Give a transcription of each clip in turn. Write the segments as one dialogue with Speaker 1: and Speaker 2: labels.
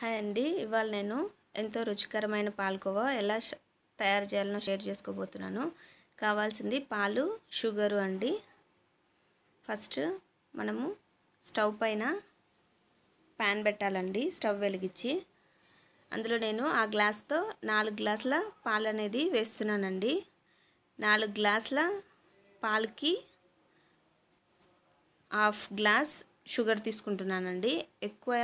Speaker 1: hi అండి ఇవాళ నేను ఎంతో రుచికరమైన పాలకోవా ఎలా తయారు చేయాలనో షేర్ చేసుకోబోతున్నాను కావాల్సింది పాలు షుగరు అండి ఫస్ట్ మనము స్టవ్ పైన ప్యాన్ పెట్టాలండి స్టవ్ వెలిగించి అందులో నేను ఆ గ్లాస్తో నాలుగు గ్లాసుల పాలు అనేది వేస్తున్నానండి నాలుగు గ్లాసుల పాలకి హాఫ్ గ్లాస్ షుగర్ తీసుకుంటున్నానండి ఎక్కువ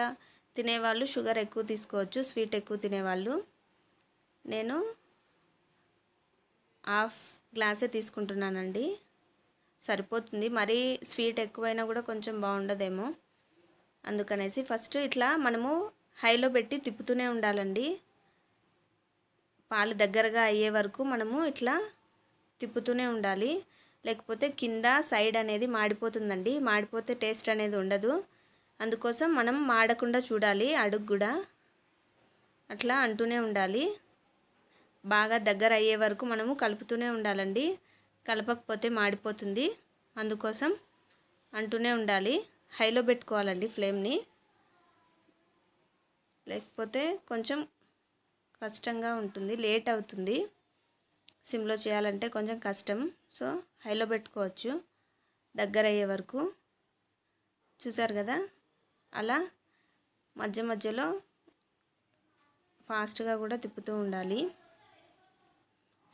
Speaker 1: తినేవాళ్ళు షుగర్ ఎక్కువ తీసుకోవచ్చు స్వీట్ ఎక్కువ తినేవాళ్ళు నేను హాఫ్ గ్లాసే తీసుకుంటున్నానండి సరిపోతుంది మరీ స్వీట్ ఎక్కువైనా కూడా కొంచెం బాగుండదేమో అందుకనేసి ఫస్ట్ ఇట్లా మనము హైలో పెట్టి తిప్పుతూనే ఉండాలండి పాలు దగ్గరగా అయ్యే వరకు మనము ఇట్లా తిప్పుతూనే ఉండాలి లేకపోతే కింద సైడ్ అనేది మాడిపోతుందండి మాడిపోతే టేస్ట్ అనేది ఉండదు అందుకోసం మనం మాడకుండా చూడాలి అడుగు కూడా అట్లా అంటూనే ఉండాలి బాగా దగ్గర అయ్యే వరకు మనము కలుపుతూనే ఉండాలండి కలపకపోతే మాడిపోతుంది అందుకోసం అంటూనే ఉండాలి హైలో పెట్టుకోవాలండి ఫ్లేమ్ని లేకపోతే కొంచెం కష్టంగా ఉంటుంది లేట్ అవుతుంది సిమ్లో చేయాలంటే కొంచెం కష్టం సో హైలో పెట్టుకోవచ్చు దగ్గర అయ్యే వరకు చూసారు కదా అలా మధ్య మధ్యలో ఫాస్ట్గా కూడా తిప్పుతూ ఉండాలి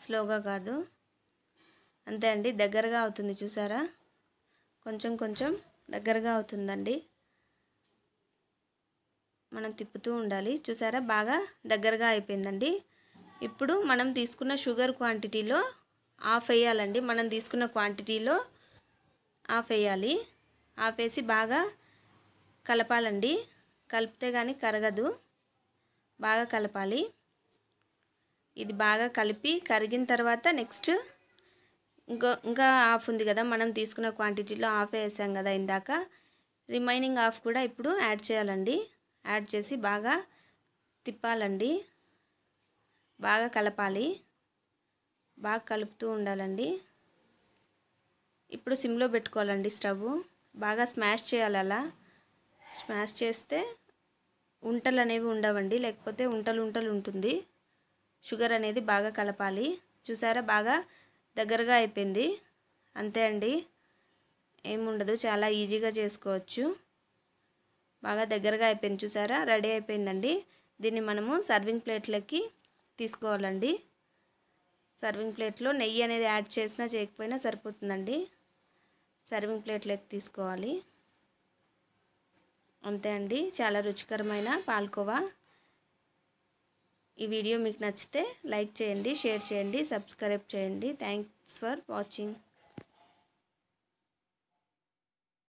Speaker 1: స్లోగా కాదు అంతే అండి దగ్గరగా అవుతుంది చూసారా కొంచెం కొంచెం దగ్గరగా అవుతుందండి మనం తిప్పుతూ ఉండాలి చూసారా బాగా దగ్గరగా అయిపోయిందండి ఇప్పుడు మనం తీసుకున్న షుగర్ క్వాంటిటీలో ఆఫ్ వేయాలండి మనం తీసుకున్న క్వాంటిటీలో ఆఫ్ వేయాలి ఆఫ్ వేసి బాగా కలపాలండి కలిపితే కానీ కరగదు బాగా కలపాలి ఇది బాగా కలిపి కరిగిన తర్వాత నెక్స్ట్ ఇంకో ఇంకా ఆఫ్ ఉంది కదా మనం తీసుకున్న క్వాంటిటీలో ఆఫ్ వేసాం కదా ఇందాక రిమైనింగ్ ఆఫ్ కూడా ఇప్పుడు యాడ్ చేయాలండి యాడ్ చేసి బాగా తిప్పాలండి బాగా కలపాలి బాగా కలుపుతూ ఉండాలండి ఇప్పుడు సిమ్లో పెట్టుకోవాలండి స్టవ్ బాగా స్మాష్ చేయాలి అలా స్మాష్ చేస్తే ఉంటలు అనేవి ఉండవండి లేకపోతే ఉంటలు ఉంటలు ఉంటుంది షుగర్ అనేది బాగా కలపాలి చూసారా బాగా దగ్గరగా అయిపోయింది అంతే అండి ఏముండదు చాలా ఈజీగా చేసుకోవచ్చు బాగా దగ్గరగా అయిపోయింది చూసారా రెడీ అయిపోయిందండి దీన్ని మనము సర్వింగ్ ప్లేట్లకి తీసుకోవాలండి సర్వింగ్ ప్లేట్లో నెయ్యి అనేది యాడ్ చేసినా చేయకపోయినా సరిపోతుందండి సర్వింగ్ ప్లేట్లకి తీసుకోవాలి అంతే అండి చాలా రుచికరమైన పాల్కోవా ఈ వీడియో మీకు నచ్చితే లైక్ చేయండి షేర్ చేయండి సబ్స్క్రైబ్ చేయండి థ్యాంక్స్ ఫర్ వాచింగ్